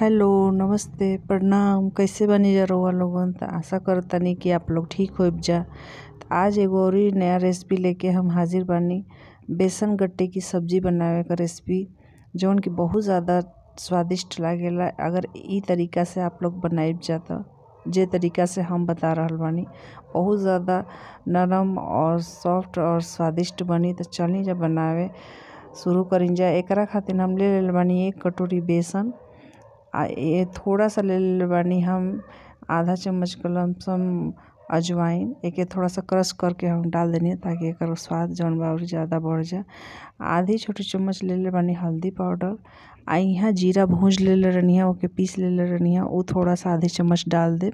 Hello नमस्ते प्रणाम कैसे बनी जा रहा लोग तो आशा करतनी कि आप लोग ठीक हो जा तो आज एगो और नया रेसिपी लेके हम हाजिर बानी बेसन गट्टे की सब्जी बनावे का रेसिपी जोन कि बहुत ज़्यादा स्वादिष्ट लगेगा अगर ई तरीका से आप लोग जा तो जे तरीका से हम बता रहा बानी बहुत ज़्यादा नरम और सॉफ्ट और स्वादिष्ट बनी तो चलनी जब बनावे शुरू करें जा एक खातिर हम ले ले बानी एक कटोरी बेसन ये थोड़ा सा ले बानी हम आधा चम्मच लमसम अजवाइन एक थोड़ा सा क्रश करके हम डाल देनी ताकि एक स्वाद जौन बा और ज़्यादा बढ़ जाए आधी छोटी चम्मच ले बानी हल्दी पाउडर आ यहाँ जीरा भूज ले रही रहनी ओके पीस ले रही रहनी उ थोड़ा सा आधी चम्मच डाल दे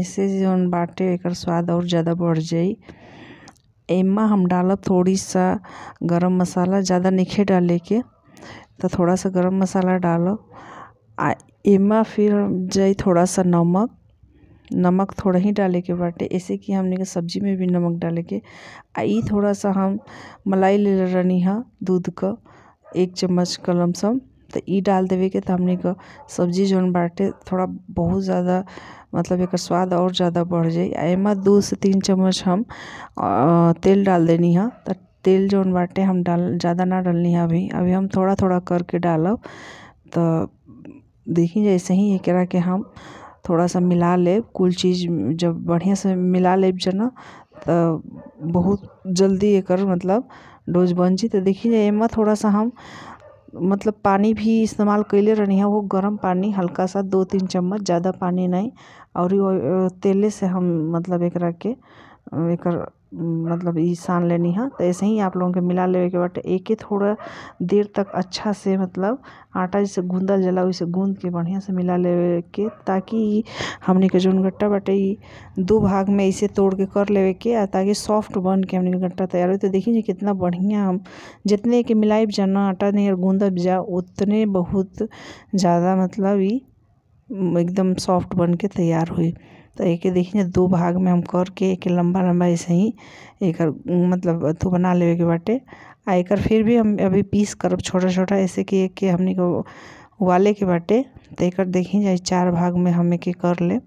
इससे जौन बाटे एक स्वाद और ज़्यादा बढ़ जाए एमा हम डाल थोड़ी सा गरम मसाला ज़्यादा नइखे डाले के तो थोड़ा सा गरम मसाला डालो एमा फिर जाए थोड़ा सा नमक नमक थोड़ा ही डाले के बाटे ऐसे कि हमने के सब्जी में भी नमक डाले के आई थोड़ा सा हम मलाई ले रही हाँ दूध का एक चम्मच कलम सम तो ई डाल देवे के तो हमने का सब्जी जौन बाटे थोड़ा बहुत ज़्यादा मतलब एक स्वाद और ज़्यादा बढ़ जाए आ एमे दू से तीन चम्मच हम तेल डाल देनी हाँ तो तेल जौन बाटे हम डाल ज़्यादा ना डालनी ह अभी अभी हम थोड़ा थोड़ा करके डालब त देखिए ऐसे ही एकरा के हम थोड़ा सा मिला ले कुल चीज़ जब बढ़िया से मिला ले जना तो बहुत जल्दी एकर मतलब डोज बन जी तो देखिए एमे थोड़ा सा हम मतलब पानी भी इस्तेमाल कैले रही है वो गर्म पानी हल्का सा दो तीन चम्मच ज़्यादा पानी नहीं और तेले से हम मतलब एकरा के एकर मतलब ई सान लेनी है हाँ। तो ऐसे ही आप लोगों के मिला लेवे के एक ही थोड़ा देर तक अच्छा से मतलब आटा जैसे गूंदल जला वैसे गूंद के बढ़िया से मिला लेवे के ताकि हमने के जोन गट्टा बाटे दो भाग में ऐसे तोड़ के कर लेवे के ताकि सॉफ्ट बन के हमने गट्टा तैयार हो तो देखिए कितना बढ़िया हम जितने के मिलाइब जाना आटा नहीं और गूंदब जा उतने बहुत ज़्यादा मतलब ई एकदम सॉफ्ट बन के तैयार हुई तो एक देखिए दो भाग में हम करके एक लंबा लंबा ऐसे ही एक मतलब तो बना लेवे के बाटे आ एक फिर भी हम अभी पीस करब छोटा छोटा ऐसे कि एक के हमने को उबाले के बाटे तो एक देखिए जाए चार भाग में हम एक कर ले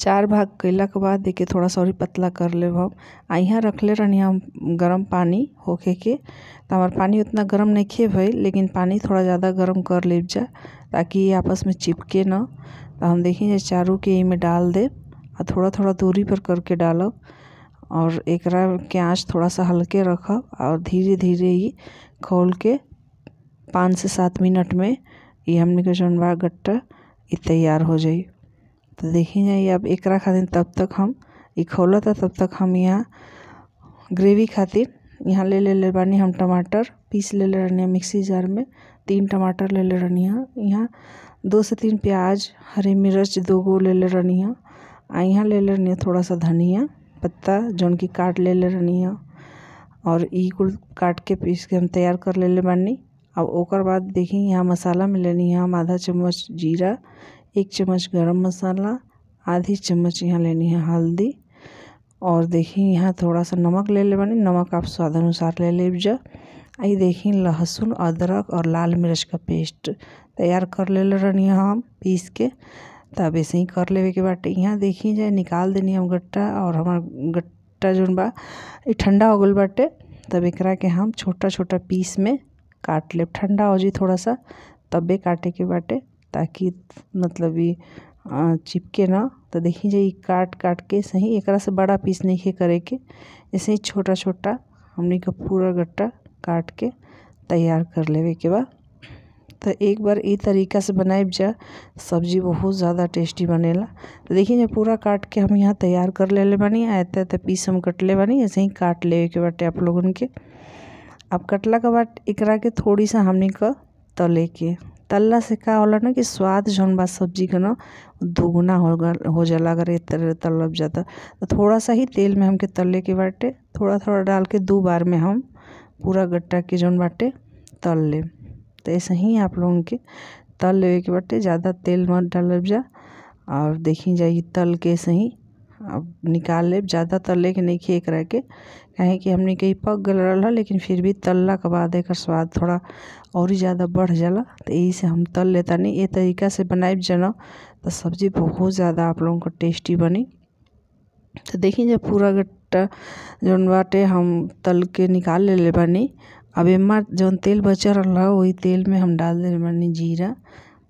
चार भाग कैला के बाद देखिए थोड़ा सा और पतला कर ले हम आ यहाँ ले रही हम गर्म पानी होके के तो हमारे पानी उतना गर्म नहीं खे भाई लेकिन पानी थोड़ा ज़्यादा गर्म कर ले जा ताकि आपस में चिपके ना तो हम देखें चारू के में डाल दे और थोड़ा थोड़ा दूरी पर करके डालब और एक के आँच थोड़ा सा हल्के रखब और धीरे धीरे ही खोल के पाँच से सात मिनट में ये हमने के जौन बा गट्टा ये तैयार हो जाए तो देखी जाइए अब एक खातिर तब तक हम ये है तब तक हम यहाँ ग्रेवी खातिर यहाँ ले ले ले बानी हम टमाटर पीस ले ले रहनी मिक्सी जार में तीन टमाटर ले ले रहनी यहाँ दो से तीन प्याज हरी मिर्च दो गो ले ले रही है आ यहाँ ले ले रही थोड़ा सा धनिया पत्ता जौन की काट ले ले रही और ई कुल काट के पीस के हम तैयार कर ले ले बानी अब ओकर बाद देखी यहाँ मसाला में लेनी है हम आधा चम्मच जीरा एक चम्मच गरम मसाला आधी चम्मच यहाँ लेनी है हल्दी और देखी यहाँ थोड़ा सा नमक ले ले बनी नमक आप स्वाद अनुसार ले जा आई देखी लहसुन अदरक और लाल मिर्च का पेस्ट तैयार कर ले रही हम पीस के तब ऐसे ही कर लेवे के बाटे यहाँ देखी जाए निकाल देनी हम गट्टा और हमार गट्टा जो बा ठंडा हो गल बाटे तब एक के हम छोटा छोटा पीस में काट ले ठंडा हो जाए थोड़ा सा तबे काटे के बाटे ताकि मतलब ये चिपके ना तो देखी जाए काट काट के सही एक से बड़ा पीस नहीं करे के ऐसे ही छोटा छोटा हमने का पूरा गट्टा काट के तैयार कर लेवे के बाद तो एक बार ये तरीका से बनाए जा सब्जी बहुत ज़्यादा टेस्टी बनेला तो देखिए जब पूरा काट के हम यहाँ तैयार कर ले बनी आते आयते पीस हम कट ले बनी ऐसे ही काट ले के बाटे आप लोगों के अब कटला के बाद एकरा के थोड़ी सा हमने क तले के तलला से का होला ना कि स्वाद जौन बा सब्जी का ना दोगुना हो हो जाला अगर एक तरह तलब जाता तो थोड़ा सा ही तेल में हमके तले के बाटे थोड़ा थोड़ा डाल के दो बार में हम पूरा गट्टा के जौन बाटे तल लेब तो ऐसे ही आप लोगों के तल लेवे के बटे ज़्यादा तेल मत डाल जा और देखी जाइए तल के ऐसे ही अब निकाल ले ज़्यादा ले के नइखे एकरा के कहे कि हमने कहीं पक गल रहल लेकिन फिर भी तलला के बाद एक स्वाद थोड़ा और ज़्यादा बढ़ जाला तो यही से हम तल नहीं ये तरीका से बनाए जाना तो सब्जी बहुत ज़्यादा आप लोगों को टेस्टी बनी तो देखी जब पूरा गट्टा जौन बाटे हम तल के निकाल ले ले बनी अब एमे जवन तेल रहा है वही तेल में हम डाल दे बानी जीरा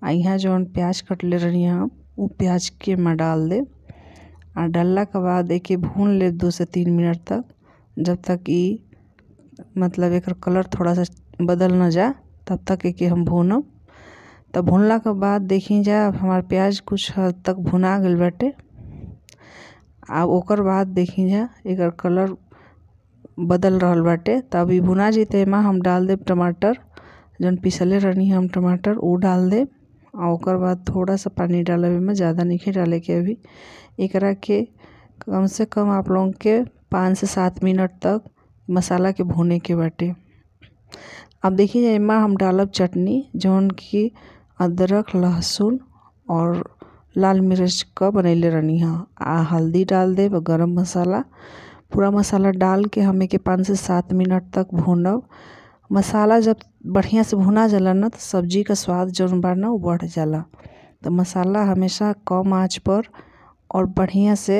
आ यहाँ जवन प्याज कटले रही हम उ प्याज के मैं डाल दे आ डाल के बाद एक भून ले दो से तीन मिनट तक जब तक ये मतलब एकर कलर थोड़ा सा बदल ना जा तब तक एक हम भूनब तब भूनला के बाद देखी जा हमार प्याज कुछ हद तक भुना गल बटे अब ओकर बाद देखी जा एक कलर बदल रहा बाटे तब अभी भुना जीते त हम डाल दे टमाटर जन पिसले रहनी हम टमाटर उ डाल दे और बाद थोड़ा सा पानी डालब में ज़्यादा नइखे डाले के अभी एकरा के कम से कम आप लोग के पाँच से सात मिनट तक मसाला के भुने के बाटे अब देखिए एमा हम डालब चटनी जौन कि अदरक लहसुन और लाल मिर्च का बनैले रहनी हाँ आ हल्दी डाल दे गरम मसाला पूरा मसाला डाल के हम एक पाँच से सात मिनट तक भूनब मसाला जब बढ़िया से भुना जला ना तो सब्जी का स्वाद जौन बढ़ना न बढ़ जाला तो मसाला हमेशा कम आँच पर और बढ़िया से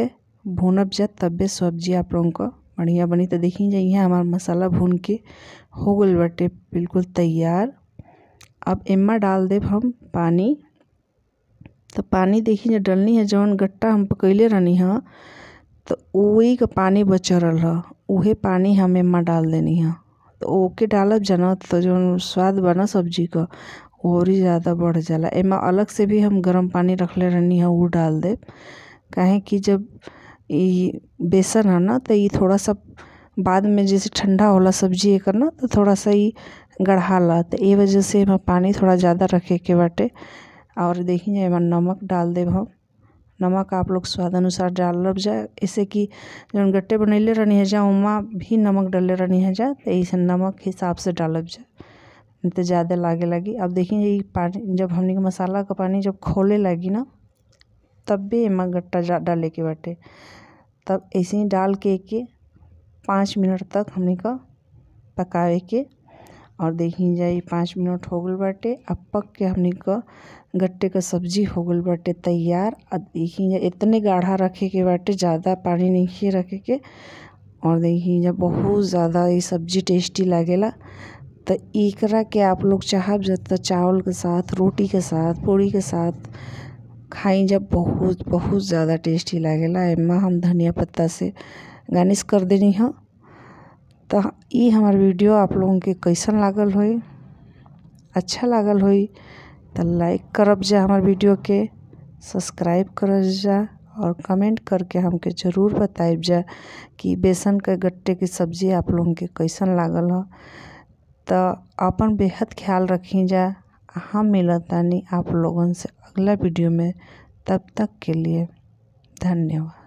भूनब जात तब्बे सब्जी आप लोगों का बढ़िया बनी तो देखी जाइए हमारा मसाला भून के हो गल बटे बिल्कुल तैयार अब एम्मा डाल देब हम पानी तो पानी देखी जो डलनी है जौन गट्टा हम पकैले रहनी हाँ तो वही का पानी बचल रहल उहे पानी हम एमे डाल देनी है तो ओके डाल जाना तो जो स्वाद बा सब्जी का और ही ज़्यादा बढ़ जाला एम अलग से भी हम गरम पानी रखले रहनी है वो डाल दे काहे कि जब बेसन है न तो ये थोड़ा सा बाद में जैसे ठंडा होला सब्जी एक ना तो थोड़ा सा ई गढ़ाला तो ये वजह से पानी थोड़ा ज़्यादा रखे के बाटे और देखी एमे नमक डाल देब हम नमक आप लोग स्वाद अनुसार डालल जाए ऐसे कि जो गट्टे बनैले रहनी है जा उमा भी नमक डाले रहनी है जा तो ऐसे नमक हिसाब से डालब जाए नहीं तो ज़्यादा लागे लगी अब देखिए ये पानी जब हमने के मसाला का पानी जब खोले लगी ना तब भी एमा गट्टा डाले के बाटे तब ऐसे ही डाल के के पाँच मिनट तक हमने का पकावे के और देखी जा पाँच मिनट हो गल बाटे अब पक के हमने को गट्टे का सब्जी हो गल बाटे तैयार आ देखी जा इतने गाढ़ा रखे के बाटे ज़्यादा पानी नहीं रखे के और देखी जा बहुत ज़्यादा ये सब्जी टेस्टी लागेला तो एकरा के आप लोग चाहब जब तो चावल के साथ रोटी के साथ पूड़ी के साथ खाई जा बहुत बहुत ज़्यादा टेस्टी लगे एमे हम धनिया पत्ता से गार्निश कर देनी हाँ तो ये हमारे वीडियो आप लोगों के कैसन लागल हुई अच्छा लागल हुई तो लाइक करब जा हमारे वीडियो के सब्सक्राइब कर जा और कमेंट करके हमके ज़रूर बताइब जा कि बेसन के गट्टे की सब्ज़ी आप लोगों के कैसन लागल हो तो अपन बेहद ख्याल रखी जा हम मिलतानी आप लोगन से अगला वीडियो में तब तक के लिए धन्यवाद